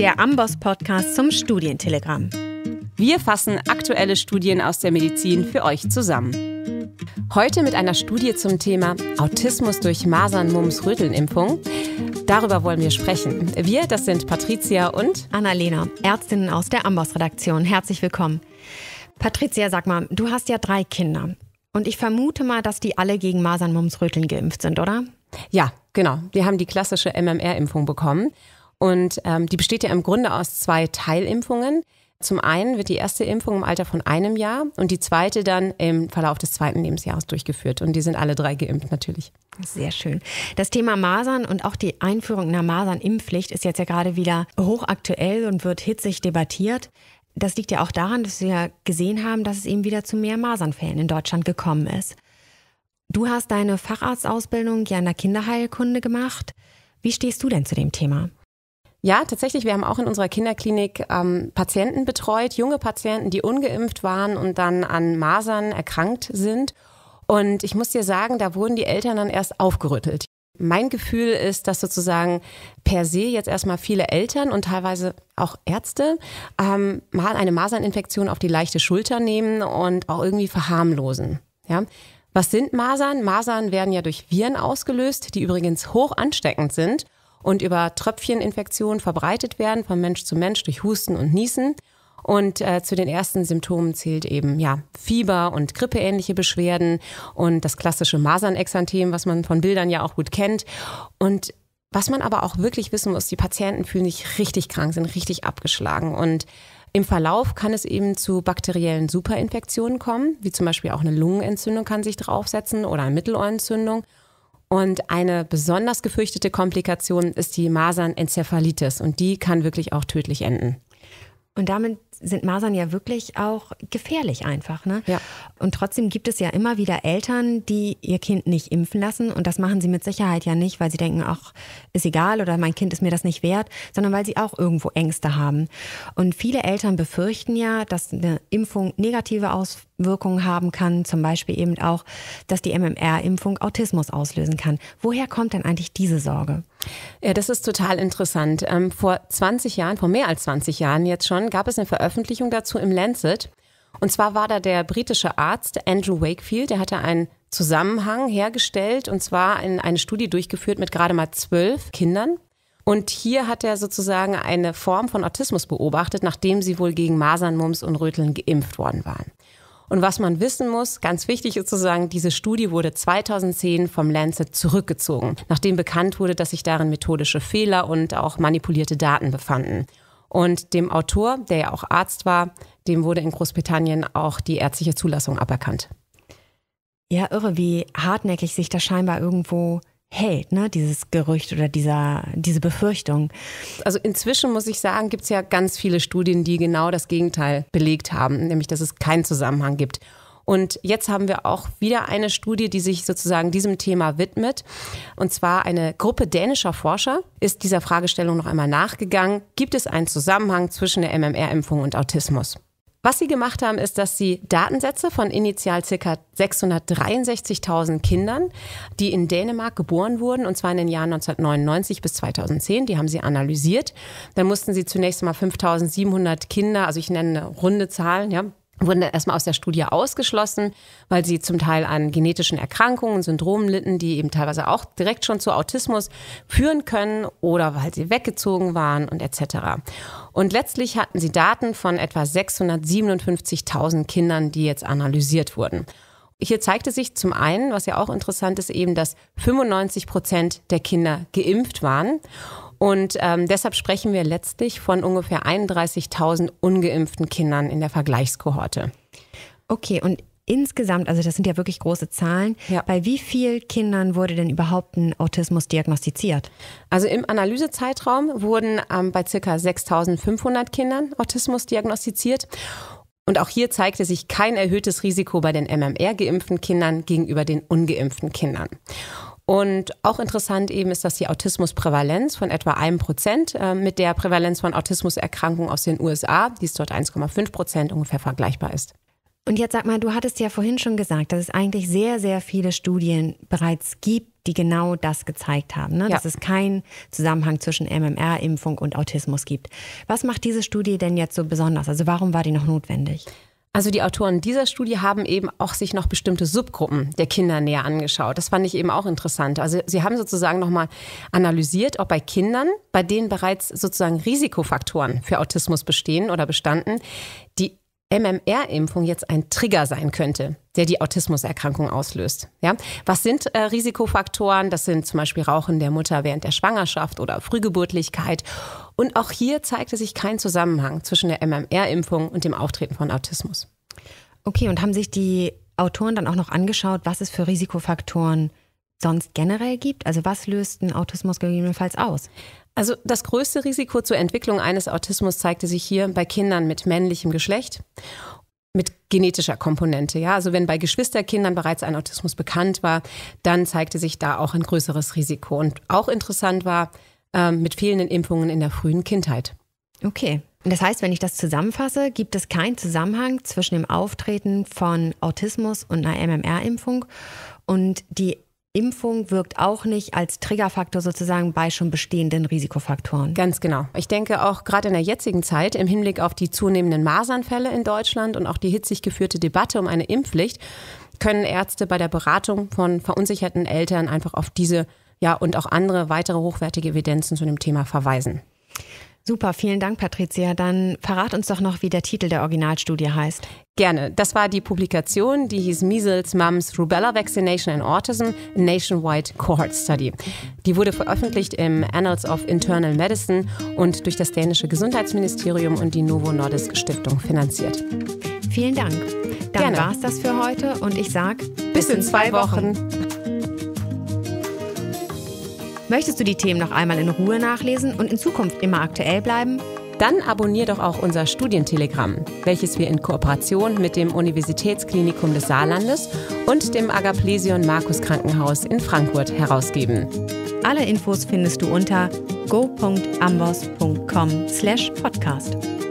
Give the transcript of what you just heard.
der Amboss-Podcast zum Studientelegramm. Wir fassen aktuelle Studien aus der Medizin für euch zusammen. Heute mit einer Studie zum Thema Autismus durch masern mums röteln impfung Darüber wollen wir sprechen. Wir, das sind Patricia und Annalena, Ärztinnen aus der Amboss-Redaktion. Herzlich willkommen. Patricia, sag mal, du hast ja drei Kinder. Und ich vermute mal, dass die alle gegen masern mums röteln geimpft sind, oder? Ja, genau. Wir haben die klassische MMR-Impfung bekommen. Und ähm, die besteht ja im Grunde aus zwei Teilimpfungen. Zum einen wird die erste Impfung im Alter von einem Jahr und die zweite dann im Verlauf des zweiten Lebensjahres durchgeführt. Und die sind alle drei geimpft natürlich. Sehr schön. Das Thema Masern und auch die Einführung einer Masernimpfpflicht ist jetzt ja gerade wieder hochaktuell und wird hitzig debattiert. Das liegt ja auch daran, dass wir gesehen haben, dass es eben wieder zu mehr Masernfällen in Deutschland gekommen ist. Du hast deine Facharztausbildung ja in der Kinderheilkunde gemacht. Wie stehst du denn zu dem Thema? Ja, tatsächlich. Wir haben auch in unserer Kinderklinik ähm, Patienten betreut, junge Patienten, die ungeimpft waren und dann an Masern erkrankt sind. Und ich muss dir sagen, da wurden die Eltern dann erst aufgerüttelt. Mein Gefühl ist, dass sozusagen per se jetzt erstmal viele Eltern und teilweise auch Ärzte ähm, mal eine Maserninfektion auf die leichte Schulter nehmen und auch irgendwie verharmlosen. Ja? Was sind Masern? Masern werden ja durch Viren ausgelöst, die übrigens hoch ansteckend sind und über Tröpfcheninfektionen verbreitet werden von Mensch zu Mensch durch Husten und Niesen. Und äh, zu den ersten Symptomen zählt eben ja Fieber und grippeähnliche Beschwerden und das klassische Masernexanthem, was man von Bildern ja auch gut kennt. Und was man aber auch wirklich wissen muss, die Patienten fühlen sich richtig krank, sind richtig abgeschlagen und im Verlauf kann es eben zu bakteriellen Superinfektionen kommen, wie zum Beispiel auch eine Lungenentzündung kann sich draufsetzen oder eine Mittelohrentzündung. Und eine besonders gefürchtete Komplikation ist die Masernenzephalitis und die kann wirklich auch tödlich enden. Und damit sind Masern ja wirklich auch gefährlich einfach. Ne? Ja. Und trotzdem gibt es ja immer wieder Eltern, die ihr Kind nicht impfen lassen. Und das machen sie mit Sicherheit ja nicht, weil sie denken, ach, ist egal oder mein Kind ist mir das nicht wert, sondern weil sie auch irgendwo Ängste haben. Und viele Eltern befürchten ja, dass eine Impfung negative Auswirkungen Wirkungen haben kann, zum Beispiel eben auch, dass die MMR-Impfung Autismus auslösen kann. Woher kommt denn eigentlich diese Sorge? Ja, das ist total interessant. Ähm, vor 20 Jahren, vor mehr als 20 Jahren jetzt schon, gab es eine Veröffentlichung dazu im Lancet. Und zwar war da der britische Arzt Andrew Wakefield, der hatte einen Zusammenhang hergestellt und zwar in eine Studie durchgeführt mit gerade mal zwölf Kindern. Und hier hat er sozusagen eine Form von Autismus beobachtet, nachdem sie wohl gegen Masern, Mumps und Röteln geimpft worden waren. Und was man wissen muss, ganz wichtig ist zu sagen, diese Studie wurde 2010 vom Lancet zurückgezogen, nachdem bekannt wurde, dass sich darin methodische Fehler und auch manipulierte Daten befanden. Und dem Autor, der ja auch Arzt war, dem wurde in Großbritannien auch die ärztliche Zulassung aberkannt. Ja, irre, wie hartnäckig sich da scheinbar irgendwo hält, ne? dieses Gerücht oder dieser, diese Befürchtung. Also inzwischen muss ich sagen, gibt es ja ganz viele Studien, die genau das Gegenteil belegt haben, nämlich dass es keinen Zusammenhang gibt. Und jetzt haben wir auch wieder eine Studie, die sich sozusagen diesem Thema widmet. Und zwar eine Gruppe dänischer Forscher ist dieser Fragestellung noch einmal nachgegangen. Gibt es einen Zusammenhang zwischen der MMR-Impfung und Autismus? Was sie gemacht haben, ist, dass sie Datensätze von initial ca. 663.000 Kindern, die in Dänemark geboren wurden, und zwar in den Jahren 1999 bis 2010, die haben sie analysiert. Dann mussten sie zunächst mal 5.700 Kinder, also ich nenne runde Zahlen, ja, wurden erstmal aus der Studie ausgeschlossen, weil sie zum Teil an genetischen Erkrankungen, Syndromen litten, die eben teilweise auch direkt schon zu Autismus führen können oder weil sie weggezogen waren und etc. Und letztlich hatten sie Daten von etwa 657.000 Kindern, die jetzt analysiert wurden. Hier zeigte sich zum einen, was ja auch interessant ist, eben, dass 95 Prozent der Kinder geimpft waren und ähm, deshalb sprechen wir letztlich von ungefähr 31.000 ungeimpften Kindern in der Vergleichskohorte. Okay, und insgesamt, also das sind ja wirklich große Zahlen, ja. bei wie vielen Kindern wurde denn überhaupt ein Autismus diagnostiziert? Also im Analysezeitraum wurden ähm, bei ca. 6.500 Kindern Autismus diagnostiziert. Und auch hier zeigte sich kein erhöhtes Risiko bei den MMR-geimpften Kindern gegenüber den ungeimpften Kindern. Und auch interessant eben ist, dass die Autismusprävalenz von etwa einem Prozent äh, mit der Prävalenz von Autismuserkrankungen aus den USA, die ist dort 1,5 Prozent ungefähr vergleichbar ist. Und jetzt sag mal, du hattest ja vorhin schon gesagt, dass es eigentlich sehr, sehr viele Studien bereits gibt, die genau das gezeigt haben, ne? ja. dass es keinen Zusammenhang zwischen MMR-Impfung und Autismus gibt. Was macht diese Studie denn jetzt so besonders? Also warum war die noch notwendig? Also die Autoren dieser Studie haben eben auch sich noch bestimmte Subgruppen der Kinder näher angeschaut. Das fand ich eben auch interessant. Also sie haben sozusagen nochmal analysiert, ob bei Kindern, bei denen bereits sozusagen Risikofaktoren für Autismus bestehen oder bestanden, die MMR-Impfung jetzt ein Trigger sein könnte, der die Autismuserkrankung auslöst. Ja? Was sind äh, Risikofaktoren? Das sind zum Beispiel Rauchen der Mutter während der Schwangerschaft oder Frühgeburtlichkeit und auch hier zeigte sich kein Zusammenhang zwischen der MMR-Impfung und dem Auftreten von Autismus. Okay, und haben sich die Autoren dann auch noch angeschaut, was es für Risikofaktoren sonst generell gibt? Also was löst ein Autismus gegebenenfalls aus? Also das größte Risiko zur Entwicklung eines Autismus zeigte sich hier bei Kindern mit männlichem Geschlecht mit genetischer Komponente. Ja, also wenn bei Geschwisterkindern bereits ein Autismus bekannt war, dann zeigte sich da auch ein größeres Risiko. Und auch interessant war, ähm, mit fehlenden Impfungen in der frühen Kindheit. Okay. Das heißt, wenn ich das zusammenfasse, gibt es keinen Zusammenhang zwischen dem Auftreten von Autismus und einer MMR-Impfung und die Impfung wirkt auch nicht als Triggerfaktor sozusagen bei schon bestehenden Risikofaktoren. Ganz genau. Ich denke auch gerade in der jetzigen Zeit im Hinblick auf die zunehmenden Masernfälle in Deutschland und auch die hitzig geführte Debatte um eine Impfpflicht können Ärzte bei der Beratung von verunsicherten Eltern einfach auf diese ja, und auch andere weitere hochwertige Evidenzen zu dem Thema verweisen. Super, vielen Dank, Patricia. Dann verrat uns doch noch, wie der Titel der Originalstudie heißt. Gerne. Das war die Publikation, die hieß Measles, Mumps, Rubella Vaccination and Autism, Nationwide Cohort Study. Die wurde veröffentlicht im Annals of Internal Medicine und durch das dänische Gesundheitsministerium und die Novo Nordisk Stiftung finanziert. Vielen Dank. Dann war es das für heute und ich sage bis, bis, in zwei, Wochen. Wochen. Möchtest du die Themen noch einmal in Ruhe nachlesen und in Zukunft immer aktuell bleiben? Dann abonnier doch auch unser Studientelegramm, welches wir in Kooperation mit dem Universitätsklinikum des Saarlandes und dem Agaplesion Markus Krankenhaus in Frankfurt herausgeben. Alle Infos findest du unter go.ambos.com/podcast.